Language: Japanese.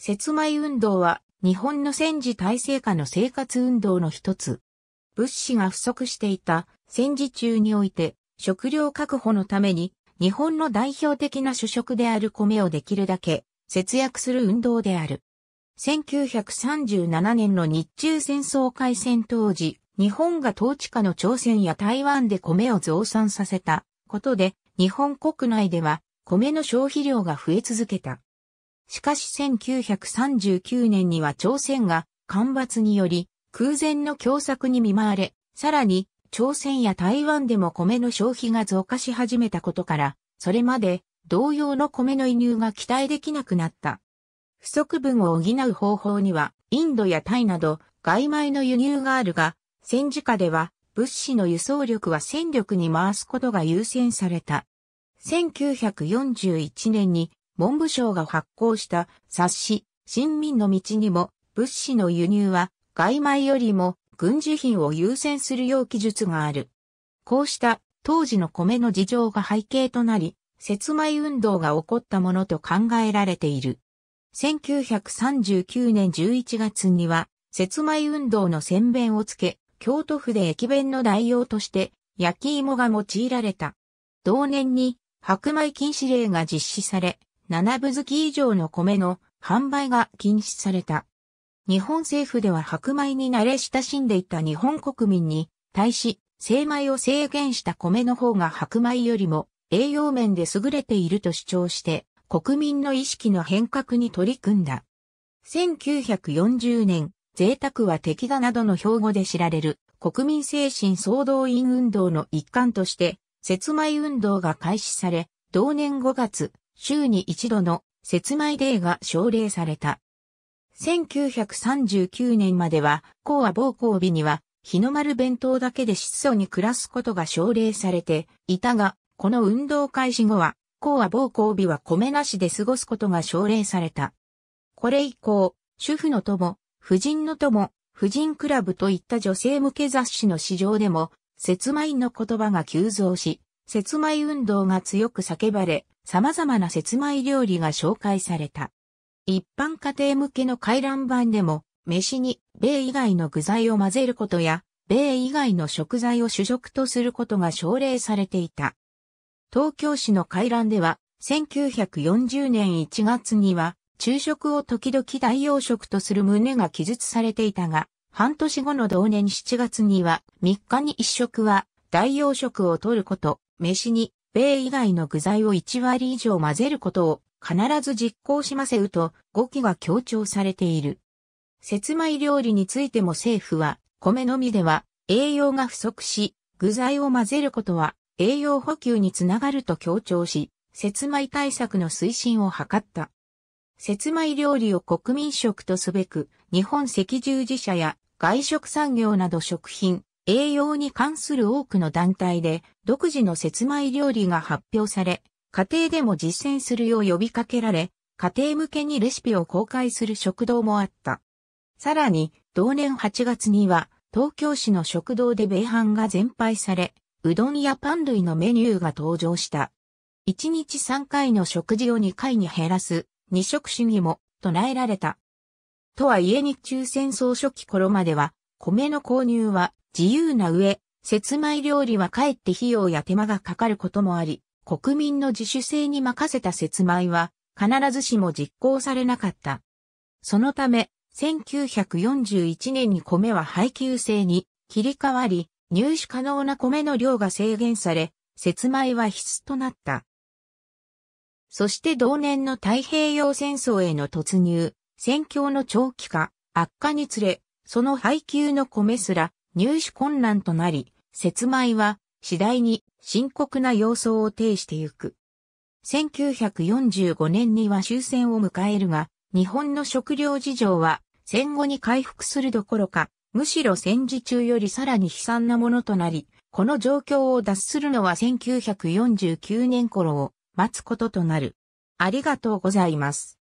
節米運動は日本の戦時体制下の生活運動の一つ。物資が不足していた戦時中において食料確保のために日本の代表的な主食である米をできるだけ節約する運動である。1937年の日中戦争開戦当時、日本が統治下の朝鮮や台湾で米を増産させたことで、日本国内では米の消費量が増え続けた。しかし1939年には朝鮮が干ばつにより空前の凶作に見舞われ、さらに朝鮮や台湾でも米の消費が増加し始めたことから、それまで同様の米の輸入が期待できなくなった。不足分を補う方法には、インドやタイなど外米の輸入があるが、戦時下では物資の輸送力は戦力に回すことが優先された。1941年に文部省が発行した冊子、新民の道にも、物資の輸入は、外米よりも軍需品を優先するよう記述がある。こうした当時の米の事情が背景となり、節米運動が起こったものと考えられている。1939年11月には、節米運動の宣弁をつけ、京都府で駅弁の代用として、焼き芋が用いられた。同年に、白米禁止令が実施され、7分月以上の米の販売が禁止された。日本政府では白米に慣れ親しんでいた日本国民に対し、精米を制限した米の方が白米よりも栄養面で優れていると主張して国民の意識の変革に取り組んだ。1940年、贅沢は敵だなどの標語で知られる国民精神総動員運動の一環として、節米運動が開始され、同年5月、週に一度の節米デーが奨励された。1939年までは、校は暴行日には、日の丸弁当だけで質素に暮らすことが奨励されていたが、この運動開始後は、校は暴行日は米なしで過ごすことが奨励された。これ以降、主婦の友、婦人の友、婦人クラブといった女性向け雑誌の市場でも、節米の言葉が急増し、節米運動が強く叫ばれ、様々な節米料理が紹介された。一般家庭向けの回覧板でも、飯に米以外の具材を混ぜることや、米以外の食材を主食とすることが奨励されていた。東京市の回覧では、1940年1月には、昼食を時々代用食とする旨が記述されていたが、半年後の同年7月には、3日に1食は、代用食を取ること、飯に米以外の具材を1割以上混ぜることを必ず実行しませうと語気が強調されている。節米料理についても政府は米のみでは栄養が不足し、具材を混ぜることは栄養補給につながると強調し、節米対策の推進を図った。節米料理を国民食とすべく、日本赤十字社や外食産業など食品、栄養に関する多くの団体で独自の節米料理が発表され、家庭でも実践するよう呼びかけられ、家庭向けにレシピを公開する食堂もあった。さらに、同年8月には、東京市の食堂で米飯が全廃され、うどんやパン類のメニューが登場した。1日3回の食事を2回に減らす、二食主義も唱えられた。とはいえ日中戦争初期頃までは、米の購入は自由な上、節米料理はかえって費用や手間がかかることもあり、国民の自主性に任せた節米は、必ずしも実行されなかった。そのため、1941年に米は配給制に切り替わり、入手可能な米の量が制限され、節米は必須となった。そして同年の太平洋戦争への突入、戦況の長期化、悪化につれ、その配給の米すら入手困難となり、節米は次第に深刻な様相を呈してゆく。1945年には終戦を迎えるが、日本の食料事情は戦後に回復するどころか、むしろ戦時中よりさらに悲惨なものとなり、この状況を脱するのは1949年頃を待つこととなる。ありがとうございます。